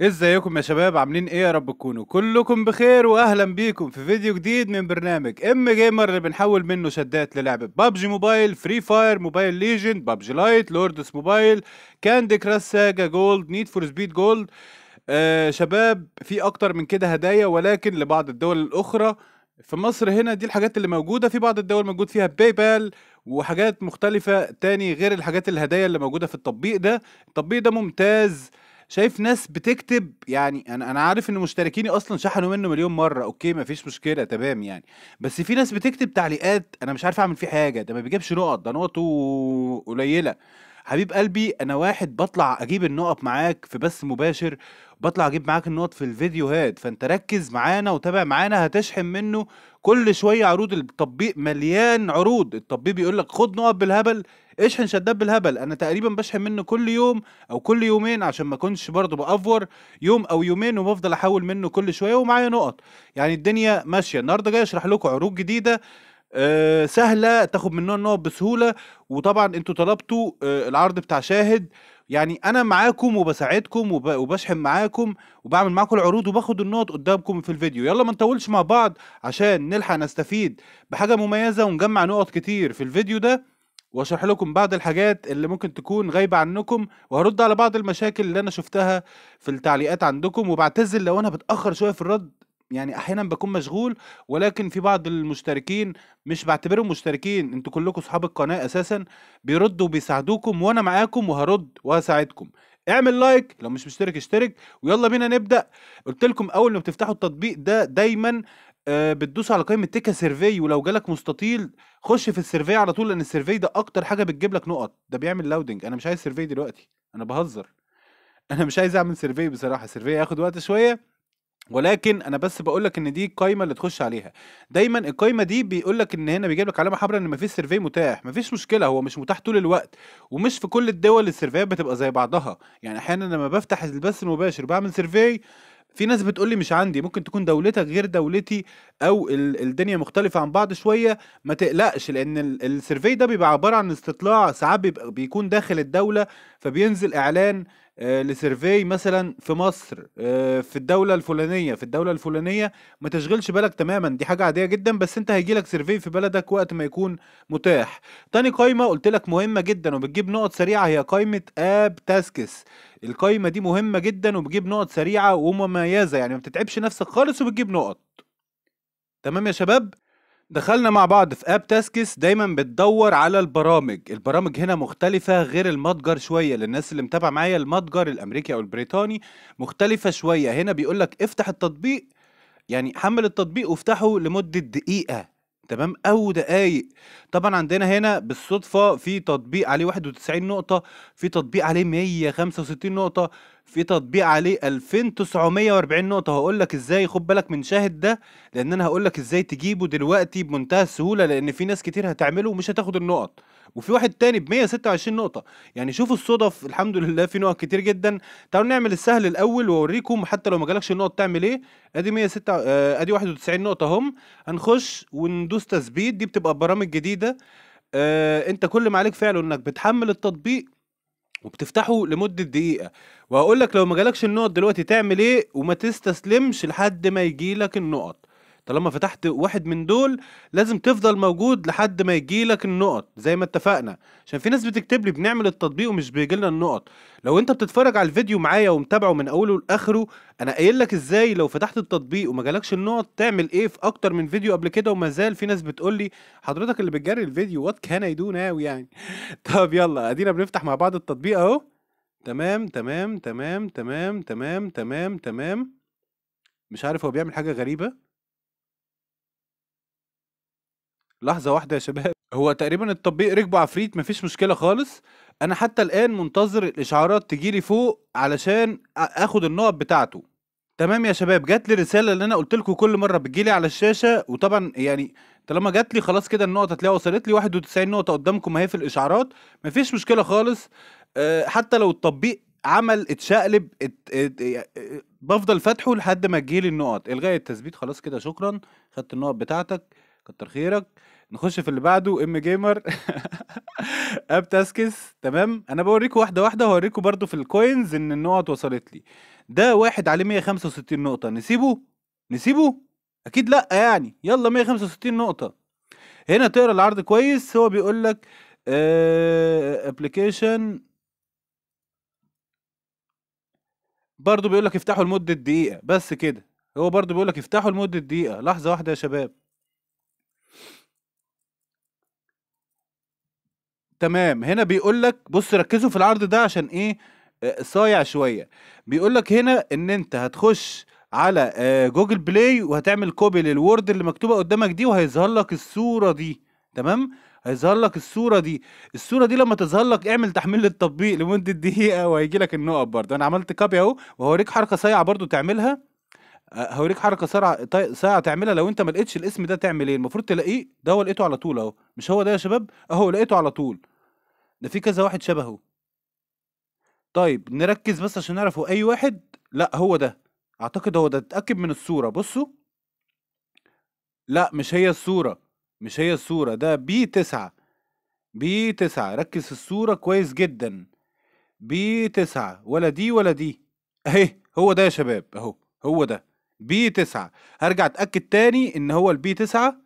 ازيكم يا شباب عاملين ايه يا رب تكونوا كلكم بخير واهلا بيكم في فيديو جديد من برنامج ام جيمر اللي بنحول منه شدات للعبة بابجي موبايل فري فاير موبايل ليجند بابجي لايت لوردس موبايل كاندي كراس ساجا جولد نيد فور سبيد جولد آه شباب في اكتر من كده هدايا ولكن لبعض الدول الاخرى في مصر هنا دي الحاجات اللي موجودة في بعض الدول موجود فيها باي بال وحاجات مختلفة تاني غير الحاجات الهدايا اللي موجودة في التطبيق ده التطبيق ده ممتاز شايف ناس بتكتب يعني انا انا عارف ان مشتركيني اصلا شحنوا منه مليون مره اوكي مفيش مشكله تمام يعني بس في ناس بتكتب تعليقات انا مش عارف اعمل فيه حاجه ده ما بيجيبش نقط ده نقطه قليله حبيب قلبي انا واحد بطلع اجيب النقط معاك في بث مباشر بطلع اجيب معاك النقط في الفيديوهات فانت ركز معانا وتابع معانا هتشحن منه كل شويه عروض التطبيق مليان عروض التطبيق بيقول لك خد نقط بالهبل اشحن شداد بالهبل انا تقريبا بشحن منه كل يوم او كل يومين عشان ما اكونش برضه بافور يوم او يومين وبفضل احول منه كل شويه ومعايا نقط يعني الدنيا ماشيه النهارده جاي اشرح لكم عروض جديده أه سهله تاخد منها النقط بسهوله وطبعا انتوا طلبتوا أه العرض بتاع شاهد يعني انا معاكم وبساعدكم وبشحن معاكم وبعمل معاكم العروض وباخد النقط قدامكم في الفيديو يلا ما نطولش مع بعض عشان نلحق نستفيد بحاجه مميزه ونجمع نقط كتير في الفيديو ده واشرح لكم بعض الحاجات اللي ممكن تكون غايبه عنكم وهرد على بعض المشاكل اللي انا شفتها في التعليقات عندكم وبعتذر لو انا بتاخر شويه في الرد يعني احيانا بكون مشغول ولكن في بعض المشتركين مش بعتبرهم مشتركين انتوا كلكم اصحاب القناه اساسا بيردوا وبيساعدوكم وانا معاكم وهرد وهساعدكم اعمل لايك لو مش مشترك اشترك ويلا بينا نبدا قلت لكم اول ما بتفتحوا التطبيق ده دايما آه، بتدوس على قائمه تيكا سيرفي ولو جالك مستطيل خش في السيرفي على طول لان السيرفي ده اكتر حاجه بتجيب لك نقط ده بيعمل لودنج انا مش عايز سيرفي دلوقتي انا بهزر انا مش عايز اعمل سيرفي بصراحه سيرفي ياخد وقت شويه ولكن انا بس بقول لك ان دي القايمه اللي تخش عليها دايما القايمه دي بيقول لك ان هنا بيجيب لك علامه حمراء ان مفيش سيرفي متاح مفيش مشكله هو مش متاح طول الوقت ومش في كل الدول السيرفيات بتبقى زي بعضها يعني احيانا لما بفتح البث المباشر بعمل سيرفي في ناس بتقول لي مش عندي ممكن تكون دولتك غير دولتي او الدنيا مختلفه عن بعض شويه ما تقلقش لان السيرفي ده بيبقى عباره عن استطلاع ساعات بيكون داخل الدوله فبينزل اعلان آه، لسيرفي مثلا في مصر آه، في الدولة الفلانية في الدولة الفلانية ما تشغلش بالك تماما دي حاجة عادية جدا بس انت هيجيلك سيرفي في بلدك وقت ما يكون متاح تاني قايمة قلت لك مهمة جدا وبتجيب نقط سريعة هي قايمة اب تاسكس القايمة دي مهمة جدا وبتجيب نقط سريعة ومميزة يعني ما بتتعبش نفسك خالص وبتجيب نقط تمام يا شباب دخلنا مع بعض في اب تاسكس دايما بتدور على البرامج البرامج هنا مختلفة غير المتجر شوية للناس اللي متابعة معايا المتجر الامريكي او البريطاني مختلفة شوية هنا بيقولك افتح التطبيق يعني حمل التطبيق وافتحه لمدة دقيقة تمام او دقايق طبعا عندنا هنا بالصدفه في تطبيق عليه 91 نقطه في تطبيق عليه 165 نقطه في تطبيق عليه 2940 نقطه هقول لك ازاي خد بالك من شاهد ده لان انا هقول لك ازاي تجيبه دلوقتي بمنتهى السهوله لان في ناس كتير هتعمله ومش هتاخد النقط وفي واحد تاني ب 126 نقطه يعني شوفوا الصدف الحمد لله في نقط كتير جدا تعالوا نعمل السهل الاول واوريكم حتى لو ما جالكش النقط تعمل ايه ادي 106 آه، ادي 91 نقطه اهم هنخش وندوس تثبيت دي بتبقى برامج جديده آه انت كل ما عليك فعله انك بتحمل التطبيق وبتفتحه لمدة دقيقة وهقول لك لو ما جالكش النقط دلوقتي تعمل ايه وما تستسلمش لحد ما يجيلك النقط طالما فتحت واحد من دول لازم تفضل موجود لحد ما يجي لك النقط زي ما اتفقنا عشان في ناس بتكتب لي بنعمل التطبيق ومش بيجي لنا النقط لو انت بتتفرج على الفيديو معايا ومتابعه من اوله لاخره انا قايل لك ازاي لو فتحت التطبيق وما جالكش النقط تعمل ايه في اكتر من فيديو قبل كده وما زال في ناس بتقول لي حضرتك اللي بتجري الفيديو وات كان اي دو ناو يعني طب يلا ادينا بنفتح مع بعض التطبيق اهو تمام تمام تمام تمام تمام تمام تمام مش عارف هو بيعمل حاجه غريبه لحظه واحده يا شباب هو تقريبا التطبيق ركبه عفريت مفيش مشكله خالص انا حتى الان منتظر الاشعارات تجيلي فوق علشان اخد النقط بتاعته تمام يا شباب جات لي رساله اللي انا قلت لكم كل مره بتجيلي على الشاشه وطبعا يعني طالما جات لي خلاص كده النقطه هتلاقيها وصلت لي 91 نقطه قدامكم اهي في الاشعارات مفيش مشكله خالص حتى لو التطبيق عمل اتشقلب ات... ات... ات... بفضل فاتحه لحد ما تجيلي النقط الغاء التثبيت خلاص كده شكرا خدت النقط بتاعتك كتر خيرك نخش في اللي بعده ام جيمر اب تاسكس تمام انا بوريكم واحده واحده هوريكم برضو في الكوينز ان النقط وصلت لي ده واحد عليه 165 نقطه نسيبه نسيبه اكيد لا يعني يلا 165 نقطه هنا تقرا العرض كويس هو بيقول لك ابلكيشن آه، برضو بيقول لك افتحوا لمده دقيقه بس كده هو برضو بيقول لك افتحوا لمده دقيقه لحظه واحده يا شباب تمام هنا بيقول لك بص ركزوا في العرض ده عشان ايه آه، صايع شويه بيقول لك هنا ان انت هتخش على آه، جوجل بلاي وهتعمل كوبي للوورد اللي مكتوبه قدامك دي وهيظهر لك الصوره دي تمام هيظهر لك الصوره دي الصوره دي لما تظهر لك اعمل تحميل للتطبيق لمده دقيقه وهيجي لك النقط برضه انا عملت كابي اهو وهوريك حركه صايعه برضه تعملها آه، هوريك حركه سرعه ساعه تعملها لو انت ما لقيتش الاسم ده تعمل ايه المفروض تلاقيه ده هو لقيته على طول اهو مش هو ده يا شباب اهو لقيته على طول ده في كذا واحد شبهه طيب نركز بس عشان نعرف هو اي واحد لا هو ده اعتقد هو ده اتاكد من الصوره بصوا لا مش هي الصوره مش هي الصوره ده بي تسعة بي تسعة ركز في الصوره كويس جدا بي تسعة ولا دي ولا دي اهي هو ده يا شباب اهو هو ده بي تسعة هرجع اتاكد تاني ان هو البي تسعة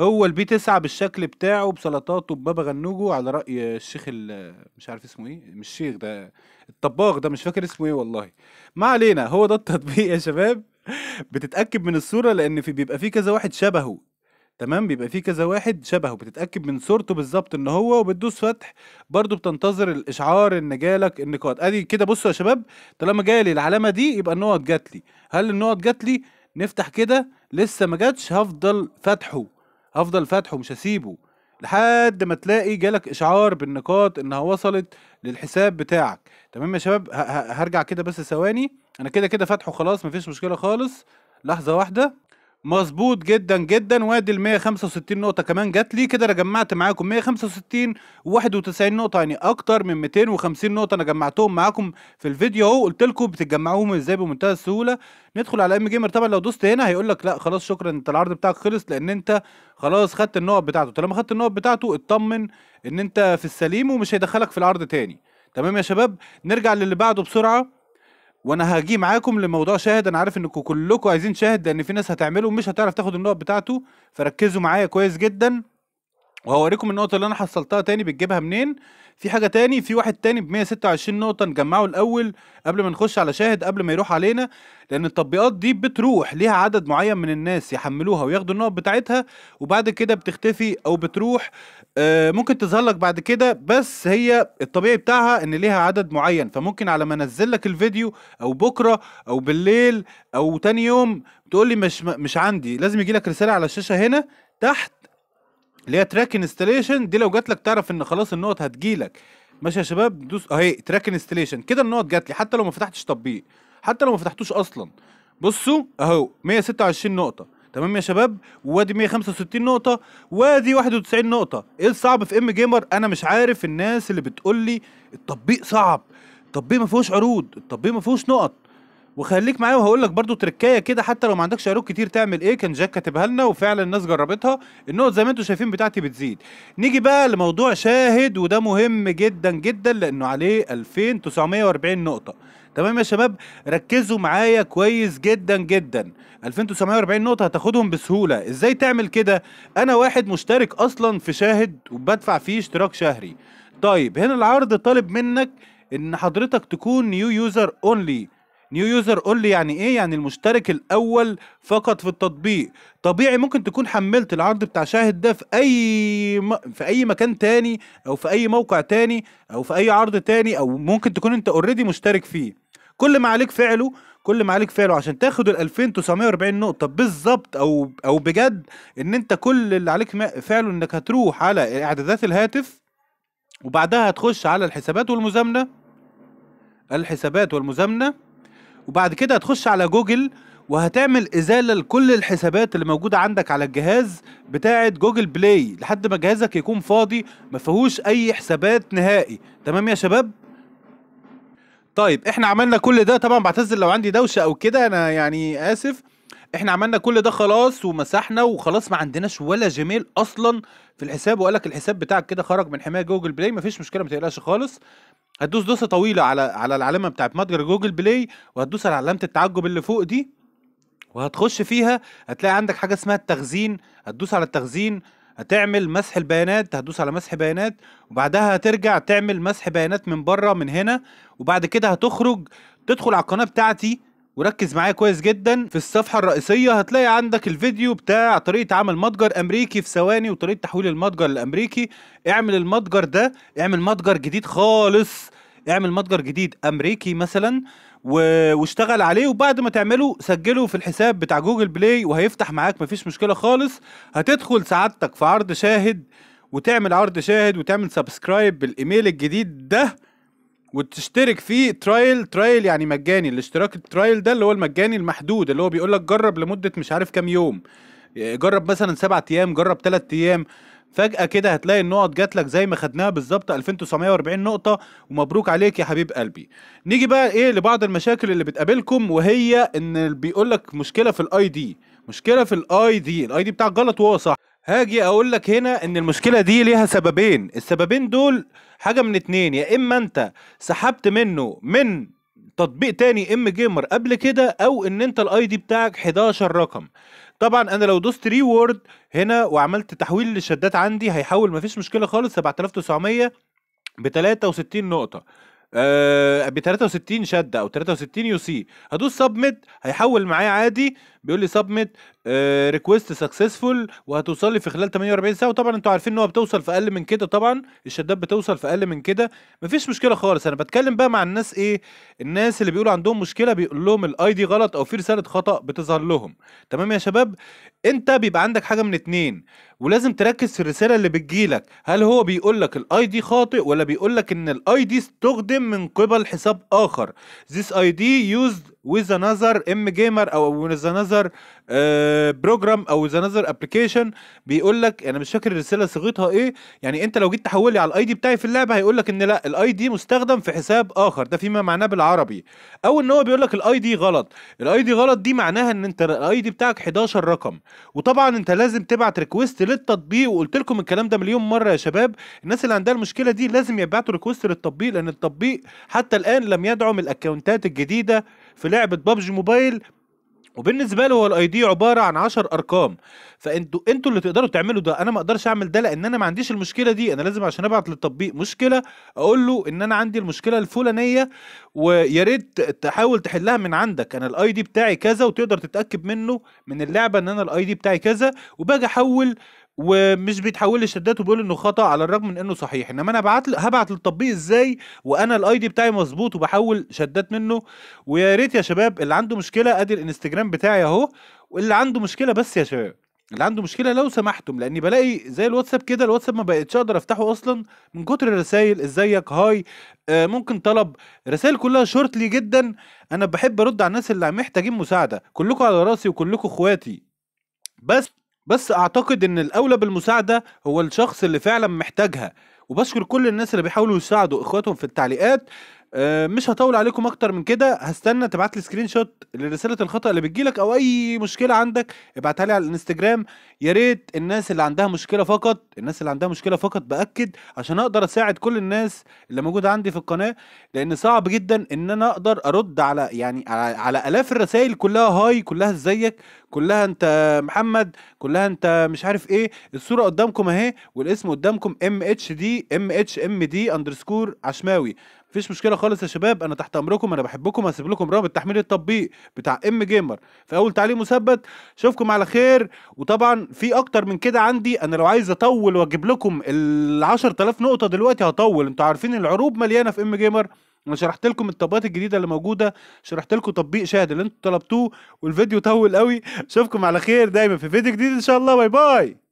هو البي تسعة بالشكل بتاعه بسلطاته ببابا غنوجو على راي الشيخ مش عارف اسمه ايه مش الشيخ ده الطباخ ده مش فاكر اسمه ايه والله ما علينا هو ده التطبيق يا شباب بتتاكد من الصوره لان في بيبقى فيه كذا واحد شبهه تمام بيبقى فيه كذا واحد شبهه بتتاكد من صورته بالظبط ان هو وبتدوس فتح برضه بتنتظر الاشعار ان جالك النقاط ادي كده بصوا يا شباب طالما جالي العلامه دي يبقى النقط جات لي هل النقط جات لي نفتح كده لسه ما جاتش هفضل فاتحه افضل فاتحه مش هسيبه لحد ما تلاقي جالك اشعار بالنقاط انها وصلت للحساب بتاعك تمام يا شباب هرجع كده بس ثواني انا كده كده فاتحه خلاص مفيش مشكله خالص لحظه واحده مظبوط جدا جدا وادي ال 165 نقطه كمان جت لي كده انا جمعت معاكم 165 و91 نقطه يعني اكتر من 250 نقطه انا جمعتهم معاكم في الفيديو اهو قلت لكم بتجمعوهم ازاي بمنتهى السهوله ندخل على ام جيمر طبعا لو دوست هنا هيقول لك لا خلاص شكرا انت العرض بتاعك خلص لان انت خلاص خدت النقط بتاعته طالما خدت النقط بتاعته اطمن ان انت في السليم ومش هيدخلك في العرض تاني تمام يا شباب نرجع للي بعده بسرعه وانا هاجي معاكم لموضوع شاهد انا عارف انكم كلكم عايزين شاهد لان في ناس هتعمله ومش هتعرف تاخد النقط بتاعته فركزوا معايا كويس جدا وهوريكم النقطة اللي أنا حصلتها تاني بتجيبها منين في حاجة تاني في واحد تاني ب 126 نقطة نجمعه الأول قبل ما نخش على شاهد قبل ما يروح علينا لأن التطبيقات دي بتروح ليها عدد معين من الناس يحملوها وياخدوا النقط بتاعتها وبعد كده بتختفي أو بتروح آه، ممكن تظهر لك بعد كده بس هي الطبيعي بتاعها إن ليها عدد معين فممكن على ما أنزل لك الفيديو أو بكرة أو بالليل أو تاني يوم تقول لي مش مش عندي لازم يجي لك رسالة على الشاشة هنا تحت اللي هي تراك انستليشن دي لو جات لك تعرف ان خلاص النقط هتجي لك ماشي يا شباب دوس اهي تراك انستليشن كده النقط جات لي حتى لو ما فتحتش تطبيق حتى لو ما فتحتوش اصلا بصوا اهو 126 نقطه تمام يا شباب وادي 165 نقطه وادي 91 نقطه ايه الصعب في ام جيمر انا مش عارف الناس اللي بتقول لي التطبيق صعب التطبيق ما فيهوش عروض التطبيق ما فيهوش نقط وخليك معايا وهقول لك برضه تركايه كده حتى لو ما عندكش عروض كتير تعمل ايه كان جاك كاتبها لنا وفعلا الناس جربتها النقط زي ما انتم شايفين بتاعتي بتزيد نيجي بقى لموضوع شاهد وده مهم جدا جدا لانه عليه 2940 نقطه تمام يا شباب ركزوا معايا كويس جدا جدا 2940 نقطه هتاخدهم بسهوله ازاي تعمل كده انا واحد مشترك اصلا في شاهد وبدفع فيه اشتراك شهري طيب هنا العرض طالب منك ان حضرتك تكون نيو يوزر اونلي نيو يوزر قول لي يعني ايه يعني المشترك الاول فقط في التطبيق طبيعي ممكن تكون حملت العرض بتاع شاهد ده في اي م... في اي مكان تاني او في اي موقع تاني او في اي عرض تاني او ممكن تكون انت اوريدي مشترك فيه كل ما عليك فعله كل ما عليك فعله عشان تاخد ال 2940 نقطه بالظبط او او بجد ان انت كل اللي عليك فعله انك هتروح على اعدادات الهاتف وبعدها هتخش على الحسابات والمزامنه الحسابات والمزامنه وبعد كده هتخش على جوجل وهتعمل ازاله لكل الحسابات اللي موجوده عندك على الجهاز بتاعه جوجل بلاي لحد ما جهازك يكون فاضي ما فيهوش اي حسابات نهائي تمام يا شباب طيب احنا عملنا كل ده طبعا بعتذر لو عندي دوشه او كده انا يعني اسف احنا عملنا كل ده خلاص ومسحنا وخلاص ما عندناش ولا جيميل اصلا في الحساب وقال لك الحساب بتاعك كده خرج من حمايه جوجل بلاي مفيش مشكله ما تقلقش خالص هتدوس دوسه طويله على على العلامه بتاعت متجر جوجل بلاي وهتدوس على علامه التعجب اللي فوق دي وهتخش فيها هتلاقي عندك حاجه اسمها التخزين هتدوس على التخزين هتعمل مسح البيانات هتدوس على مسح بيانات وبعدها هترجع تعمل مسح بيانات من بره من هنا وبعد كده هتخرج تدخل على القناه بتاعتي وركز معايا كويس جدا في الصفحه الرئيسيه هتلاقي عندك الفيديو بتاع طريقه عمل متجر امريكي في ثواني وطريقه تحويل المتجر الامريكي اعمل المتجر ده اعمل متجر جديد خالص اعمل متجر جديد امريكي مثلا و... واشتغل عليه وبعد ما تعمله سجله في الحساب بتاع جوجل بلاي وهيفتح معاك مفيش مشكله خالص هتدخل سعادتك في عرض شاهد وتعمل عرض شاهد وتعمل سبسكرايب بالايميل الجديد ده وتشترك فيه ترايل ترايل يعني مجاني الاشتراك الترايل ده اللي هو المجاني المحدود اللي هو بيقول لك جرب لمده مش عارف كام يوم جرب مثلا سبعة ايام جرب ثلاث ايام فجأة كده هتلاقي النقط جات لك زي ما خدناها بالظبط 2940 نقطة ومبروك عليك يا حبيب قلبي. نيجي بقى ايه لبعض المشاكل اللي بتقابلكم وهي ان بيقول لك مشكلة في الاي دي، مشكلة في الاي دي، الاي دي بتاعك غلط وهو صح. هاجي اقول لك هنا ان المشكله دي ليها سببين السببين دول حاجه من اتنين يا اما انت سحبت منه من تطبيق تاني ام جيمر قبل كده او ان انت الاي دي بتاعك 11 رقم طبعا انا لو دوست ريورد هنا وعملت تحويل للشدات عندي هيحول مفيش مشكله خالص 7900 ب 63 نقطه أه ب 63 شده او 63 يو سي هدوس سبميت هيحول معايا عادي بيقول لي سبميت ريكويست سكسسفول وهتوصل لي في خلال 48 ساعه وطبعا انتوا عارفين ان هو بتوصل في اقل من كده طبعا الشدات بتوصل في اقل من كده مفيش مشكله خالص انا بتكلم بقى مع الناس ايه الناس اللي بيقولوا عندهم مشكله بيقول لهم الاي دي غلط او في رساله خطا بتظهر لهم تمام يا شباب انت بيبقى عندك حاجه من اتنين ولازم تركز في الرساله اللي بتجيلك هل هو بيقول لك الاي دي خاطئ ولا بيقول لك ان الاي دي استخدم من قبل حساب اخر this id used وذا انذر ام جيمر او وذا انذر بروجرام او وذا انذر ابلكيشن بيقول لك انا يعني مش فاكر الرساله صيغتها ايه يعني انت لو جيت تحول لي على الاي دي بتاعي في اللعبه هيقول لك ان لا الاي دي مستخدم في حساب اخر ده فيما معناه بالعربي او ان هو بيقول لك الاي دي غلط الاي دي غلط دي معناها ان انت الاي دي بتاعك 11 رقم وطبعا انت لازم تبعت ريكويست للتطبيق وقلت لكم الكلام ده مليون مره يا شباب الناس اللي عندها المشكله دي لازم يبعتوا ريكويست للتطبيق لان التطبيق حتى الان لم يدعم الاكونتات الجديده في لعبه ببجي موبايل وبالنسبه له هو الاي دي عباره عن 10 ارقام فانتوا انتوا اللي تقدروا تعملوا ده انا ما اقدرش اعمل ده لان انا ما عنديش المشكله دي انا لازم عشان ابعت للتطبيق مشكله اقول له ان انا عندي المشكله الفلانيه ويا ريت تحاول تحلها من عندك انا الاي دي بتاعي كذا وتقدر تتاكد منه من اللعبه ان انا الاي دي بتاعي كذا وباجي احول ومش بيتحول لشدات وبيقول انه خطا على الرغم من انه صحيح انما انا ابعت هبعت للتطبيق ازاي وانا الاي دي بتاعي مظبوط وبحول شدات منه ويا ريت يا شباب اللي عنده مشكله ادي الانستجرام بتاعي اهو واللي عنده مشكله بس يا شباب اللي عنده مشكله لو سمحتم لاني بلاقي زي الواتساب كده الواتساب ما بقتش اقدر افتحه اصلا من كتر الرسايل ازيك هاي آه ممكن طلب رسائل كلها شورتلي جدا انا بحب ارد على الناس اللي محتاجين مساعده كلكم على راسي وكلكم اخواتي بس بس اعتقد ان الاولى بالمساعده هو الشخص اللي فعلا محتاجها وبشكر كل الناس اللي بيحاولوا يساعدوا اخواتهم في التعليقات آه، مش هطول عليكم اكتر من كده هستنى تبعت لي سكرين شوت لرساله الخطا اللي بتجيلك او اي مشكله عندك ابعتها لي على الانستجرام يا ريت الناس اللي عندها مشكله فقط الناس اللي عندها مشكله فقط باكد عشان اقدر اساعد كل الناس اللي موجوده عندي في القناه لان صعب جدا ان انا اقدر ارد على يعني على, على الاف الرسائل كلها هاي كلها ازيك كلها انت محمد كلها انت مش عارف ايه الصوره قدامكم اهي والاسم قدامكم ام اتش دي ام اتش ام دي اندرسكور عشماوي مفيش مشكله خالص يا شباب انا تحت امركم انا بحبكم هسيب لكم رابط تحميل التطبيق بتاع ام جيمر في اول تعليق مثبت اشوفكم على خير وطبعا في اكتر من كده عندي انا لو عايز اطول واجيب لكم ال 10000 نقطه دلوقتي هطول انتوا عارفين العروض مليانه في ام جيمر انا شرحت لكم التطبيقات الجديده اللي موجوده شرحت لكم تطبيق شاهد اللي انتوا طلبتوه والفيديو طول قوي اشوفكم على خير دايما في فيديو جديد ان شاء الله باي باي